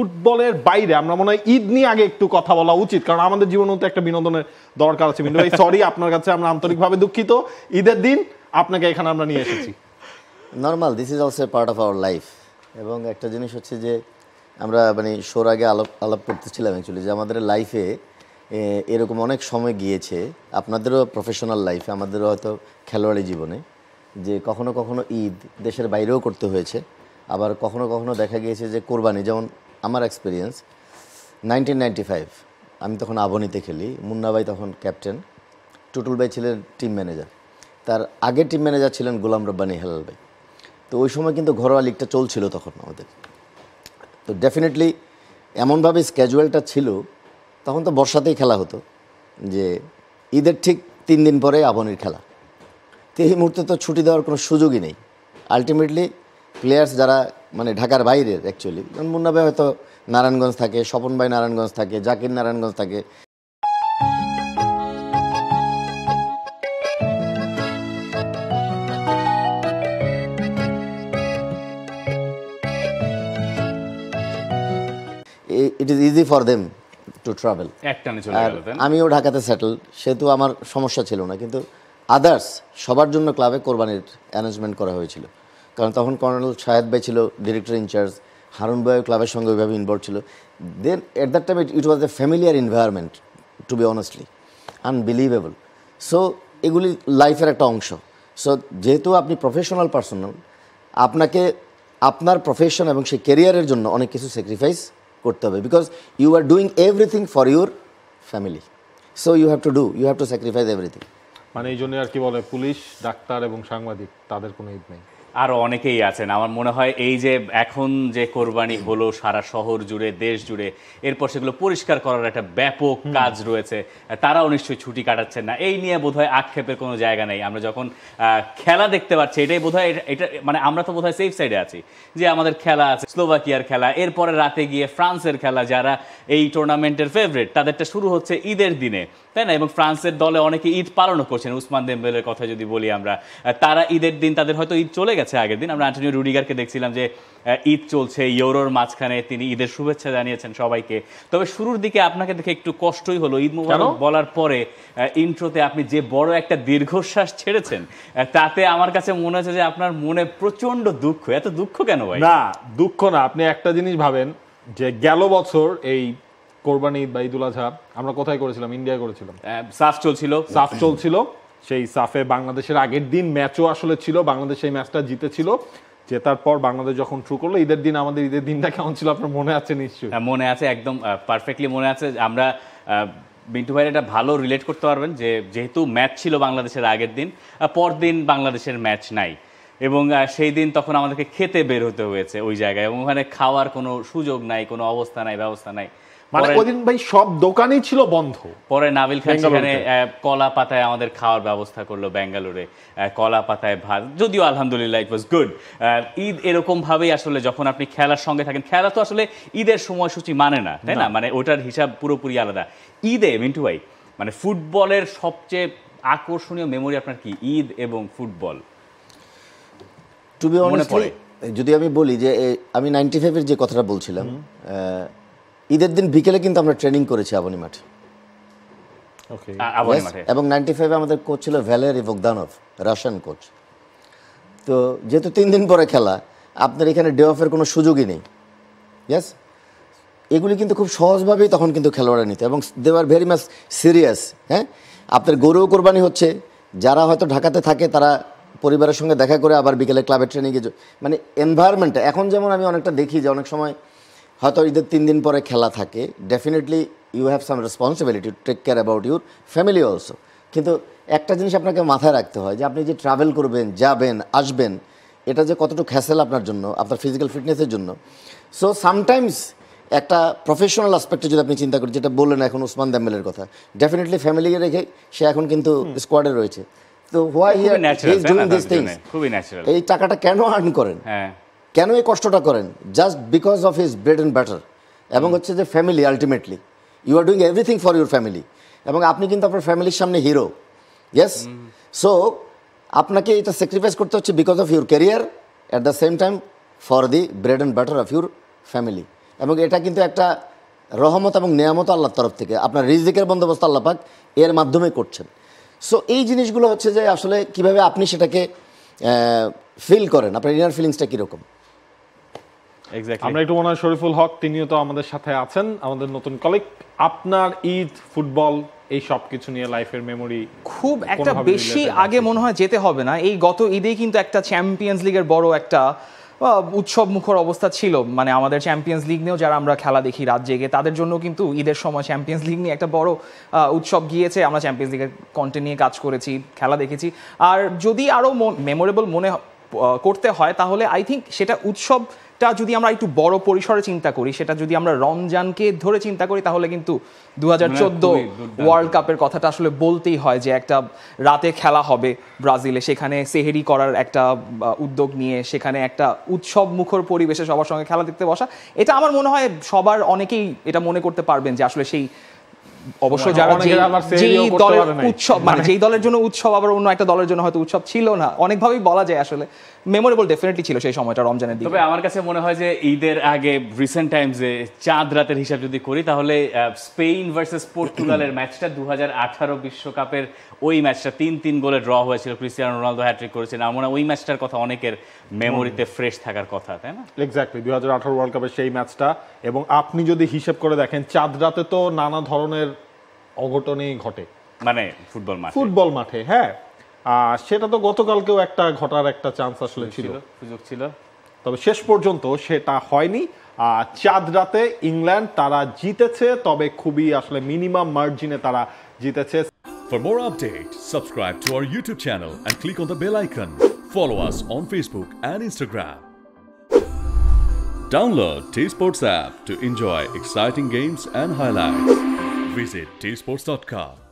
ফুটবলের বাইরে আমরা মনে হয় ঈদ নিয়ে আগে একটু কথা বলা উচিত কারণ আমাদের জীবনেও তো একটা বিনোদনের দরকার আছে মিন্টু ভাই সরি আপনার কাছে আমরা আন্তরিকভাবে দুঃখিত ঈদের দিন আপনাকে এখানে আমরা নিয়ে এসেছি normal this is also part of our life এবং একটা জিনিস হচ্ছে যে আমরা মানে শোর আগে আলাপ আলাপ করতেছিলাম অ্যাকচুয়ালি যে আমাদের লাইফে এরকম অনেক সময় গিয়েছে আপনাদেরও প্রফেশনাল লাইফে আমাদেরও হয়তো খেলোয়াড়ি জীবনে যে কখনো কখনো ঈদ দেশের বাইরেও করতে হয়েছে আবার কখনো কখনো দেখা গিয়েছে যে কোরবানি যেমন আমার এক্সপিরিয়েন্স নাইনটিন নাইনটি ফাইভ আমি তখন আবনীতে খেলি মুন্না ভাই তখন ক্যাপ্টেন টুটুল ভাই ছিলেন টিম ম্যানেজার তার আগের টিম ম্যানেজার ছিলেন গোলাম রব্বানি হেলাল ভাই তো ওই সময় কিন্তু ঘরোয়া লিগটা চলছিল তখন আমাদের তো ডেফিনেটলি এমনভাবে স্ক্যাজুয়ালটা ছিল তখন তো বর্ষাতেই খেলা হতো যে ঈদের ঠিক তিন দিন পরে আবনির খেলা তো এই মুহূর্তে তো ছুটি দেওয়ার কোনো সুযোগই নেই আলটিমেটলি প্লেয়ার্স যারা মানে ঢাকার বাইরের অ্যাকচুয়ালি যেমন মুন্না ভাই হয়তো নারায়ণগঞ্জ থাকে স্বপন ভাই নারায়ণগঞ্জ থাকে জাকির নারায়ণগঞ্জ থাকে it is easy for them to travel আর আমিও ঢাকাতে সেটেল সেহেতু আমার সমস্যা ছিল না কিন্তু আদার্স সবার জন্য ক্লাবে কোরবানির অ্যারেঞ্জমেন্ট করা হয়েছিল কারণ তখন কর্নেল শাহেদ ভাই ছিল ডিরেক্টর ইনচার্জ হারুন ভাই ক্লাবের সঙ্গে ওইভাবে ইনভলভ ছিল then at that time it was a familiar environment to be honestly unbelievable so এগুলি লাইফের একটা অংশ সো যেহেতু আপনি প্রফেশনাল পার্সোনাল আপনাকে আপনার প্রফেশন এবং সেই কেরিয়ারের জন্য অনেক কিছু স্যাক্রিফাইস করতে হবে because you are doing everything for your family so you have to do you have to sacrifice everything মানে এই জন্য আর কি বলে পুলিশ ডাক্তার এবং সাংবাদিক তাদের কোনো ঈদ নেই আরও অনেকেই আছেন আমার মনে হয় এই যে এখন যে কোরবানি হলো সারা শহর জুড়ে দেশ জুড়ে এরপর সেগুলো পরিষ্কার করার একটা ব্যাপক কাজ রয়েছে তারাও নিশ্চয়ই ছুটি কাটাচ্ছেন না এই নিয়ে বোধহয় আক্ষেপের কোনো জায়গা নেই আমরা যখন খেলা দেখতে পাচ্ছি এটাই বোধ এটা মানে আমরা তো বোধহয় সেফ সাইডে আছি যে আমাদের খেলা আছে স্লোভাকিয়ার খেলা এরপরে রাতে গিয়ে ফ্রান্সের খেলা যারা এই টুর্নামেন্টের ফেভারিট তাদেরটা শুরু হচ্ছে ঈদের দিনে তাই না এবং ফ্রান্সের দলে অনেকে ঈদ পালনও করছেন উসমান দেমবেলের কথা যদি বলি আমরা তারা ঈদের দিন তাদের হয়তো ঈদ চলে গেছে আগের দিন আমরা অ্যান্টনিও রুডিগারকে দেখছিলাম যে ঈদ চলছে ইউরোর মাঝখানে তিনি ঈদের শুভেচ্ছা জানিয়েছেন সবাইকে তবে শুরুর দিকে আপনাকে দেখে একটু কষ্টই হলো ঈদ মুবারক বলার পরে ইন্ট্রোতে আপনি যে বড় একটা দীর্ঘশ্বাস ছেড়েছেন তাতে আমার কাছে মনে হচ্ছে যে আপনার মনে প্রচন্ড দুঃখ এত দুঃখ কেন ভাই না দুঃখ না আপনি একটা জিনিস ভাবেন যে গেল বছর এই কোরবানি ঈদ বা ঈদুল আজহা আমরা কোথায় করেছিলাম ইন্ডিয়ায় করেছিলাম সাফ চলছিল সাফ চলছিল সেই সাফে বাংলাদেশের আগের দিন ম্যাচও আসলে ছিল বাংলাদেশ সেই ম্যাচটা জিতেছিল জেতার পর বাংলাদেশ যখন শুরু করলো ঈদের দিন আমাদের ঈদের দিনটা কেমন ছিল আপনার মনে আছে নিশ্চয়ই হ্যাঁ, মনে আছে একদম পারফেক্টলি মনে আছে আমরা মিন্টু ভাইয়ের এটা ভালো রিলেট করতে পারবেন যে যেহেতু ম্যাচ ছিল বাংলাদেশের আগের দিন পরদিন বাংলাদেশের ম্যাচ নাই এবং সেই দিন তখন আমাদেরকে খেতে বের হতে হয়েছে ওই জায়গায় এবং ওখানে খাওয়ার কোনো সুযোগ নাই কোনো অবস্থা নাই ব্যবস্থা নাই মানে ওদিন ভাই সব দোকানই ছিল বন্ধ পরে নাবিল খান সেখানে কলা পাতায় আমাদের খাওয়ার ব্যবস্থা করলো ব্যাঙ্গালোরে কলা পাতায় ভাত যদিও আলহামদুলিল্লাহ ইট ওয়াজ গুড ঈদ এরকমভাবেই আসলে যখন আপনি খেলার সঙ্গে থাকেন খেলা তো আসলে ঈদের সময়সূচি মানে না তাই না মানে ওটার হিসাব পুরোপুরি আলাদা ঈদে মিন্টু ভাই মানে ফুটবলের সবচেয়ে আকর্ষণীয় মেমোরি আপনার কি ঈদ এবং ফুটবল টু বি অনেস্টলি যদি আমি বলি যে আমি নাইনটি ফাইভের যে কথাটা বলছিলাম ঈদের দিন বিকেলে কিন্তু আমরা ট্রেনিং করেছি আবনি মাঠে এবং নাইনটি ফাইভে আমাদের কোচ ছিল ভ্যালের ইভোগদানভ রাশিয়ান কোচ তো যেহেতু তিন দিন পরে খেলা আপনার এখানে ডে অফের কোনো সুযোগই নেই ইয়াস এগুলি কিন্তু খুব সহজভাবেই তখন কিন্তু খেলোয়াড়রা নিতে এবং দে আর ভেরি মাস সিরিয়াস হ্যাঁ আপনার গরু কোরবানি হচ্ছে যারা হয়তো ঢাকাতে থাকে তারা পরিবারের সঙ্গে দেখা করে আবার বিকেলে ক্লাবে ট্রেনিংয়ে মানে এনভায়রনমেন্টটা এখন যেমন আমি অনেকটা দেখি যে অনেক সময় হয়তো ঈদের তিন দিন পরে খেলা থাকে definitely you have some responsibility to take care about your family also কিন্তু একটা জিনিস আপনাকে মাথায় রাখতে হয় যে আপনি যে ট্রাভেল করবেন যাবেন আসবেন এটা যে কতটুকু হ্যাসেল আপনার জন্য আপনার ফিজিক্যাল ফিটনেসের জন্য সো সামটাইমস একটা প্রফেশনাল অ্যাসপেক্টে যদি আপনি চিন্তা করেন যেটা বললেন এখন উসমান দ্যাম্বেলের কথা ডেফিনেটলি ফ্যামিলিকে রেখে সে এখন কিন্তু স্কোয়াডে রয়েছে তো হোয়াই হি এই টাকাটা কেন আর্ন করেন হ্যাঁ কেন এই কষ্টটা করেন just because of his bread and butter এবং হচ্ছে যে family ultimately you are doing everything for your family এবং আপনি কিন্তু আপনার ফ্যামিলির সামনে হিরো ইয়েস সো আপনাকে এটা স্যাক্রিফাইস করতে হচ্ছে because of your career at the same time for the bread and butter of your family এবং এটা কিন্তু একটা রহমত এবং নিয়ামত আল্লাহর তরফ থেকে আপনার রিজিকের বন্দোবস্ত আল্লাপাক এর মাধ্যমে করছেন সো এই জিনিসগুলো হচ্ছে যে আসলে কিভাবে আপনি সেটাকে ফিল করেন আপনার ইনার ফিলিংসটা কীরকম আমরা একটু ওনার শরীফুল হক তিনিও তো আমাদের সাথে আছেন আমাদের নতুন কলিগ আপনার ঈদ ফুটবল এই সব কিছু নিয়ে লাইফের মেমোরি খুব একটা বেশি আগে মনে হয় যেতে হবে না এই গত ঈদেই কিন্তু একটা চ্যাম্পিয়ন্স লিগের বড় একটা উৎসব মুখর অবস্থা ছিল মানে আমাদের চ্যাম্পিয়ন্স লিগ নিয়েও যারা আমরা খেলা দেখি রাত জেগে তাদের জন্য কিন্তু ঈদের সময় চ্যাম্পিয়ন্স লিগ নিয়ে একটা বড় উৎসব গিয়েছে আমরা চ্যাম্পিয়ন্স লিগের কন্টেন্ট নিয়ে কাজ করেছি খেলা দেখেছি আর যদি আরও মেমোরেবল মনে করতে হয় তাহলে আই থিঙ্ক সেটা উৎসব একটা যদি আমরা একটু বড় পরিসরে চিন্তা করি সেটা যদি আমরা রমজানকে ধরে চিন্তা করি তাহলে কিন্তু দু ওয়ার্ল্ড কাপের কথাটা আসলে বলতেই হয় যে একটা রাতে খেলা হবে ব্রাজিলে সেখানে সেহেরি করার একটা উদ্যোগ নিয়ে সেখানে একটা উৎসব মুখর পরিবেশে সবার সঙ্গে খেলা দেখতে বসা এটা আমার মনে হয় সবার অনেকেই এটা মনে করতে পারবেন যে আসলে সেই অবশ্যই মানে যারা মানে মানে- যেই দলের জন্য উৎসব আবার অন্য একটা দলের জন্য হয়তো উৎসব ছিল না অনেকভাবেই বলা যায় আসলে মেমোরেবল ডেফিনেটলি ছিল সেই সময়টা রমজানের দিকে তবে আমার কাছে মনে হয় যে ঈদের আগে রিসেন্ট চাঁদ রাতের হিসাব যদি করি তাহলে স্পেন ভার্সেস পর্তুগালের ম্যাচটা বিশ্বকাপের ওই ম্যাচটা তিন তিন গোলে ড্র হয়েছিল ক্রিস্টিয়ানো রোনালদো হ্যাট্রিক করেছেন আমার ওই ম্যাচটার কথা অনেকের মেমোরিতে ফ্রেশ থাকার কথা তাই না এক্স্যাক্টলি দু হাজার আঠারো ওয়ার্ল্ড কাপের সেই ম্যাচটা এবং আপনি যদি হিসেব করে দেখেন চাঁদ রাতে তো নানা ধরনের অঘটনেই ঘটে মানে ফুটবল মাঠে ফুটবল মাঠে হ্যাঁ সেটা তো গতকালকেও একটা ঘটার একটা চান্স আসলে ছিল সুযোগ ছিল তবে শেষ পর্যন্ত সেটা হয়নি চাঁদ রাতে ইংল্যান্ড তারা জিতেছে তবে খুবই আসলে মিনিমাম মার্জিনে তারা জিতেছে for more update subscribe to our YouTube channel and click on the bell icon follow us on Facebook and Instagram download T sports app to enjoy exciting games and highlights visit tsports.com.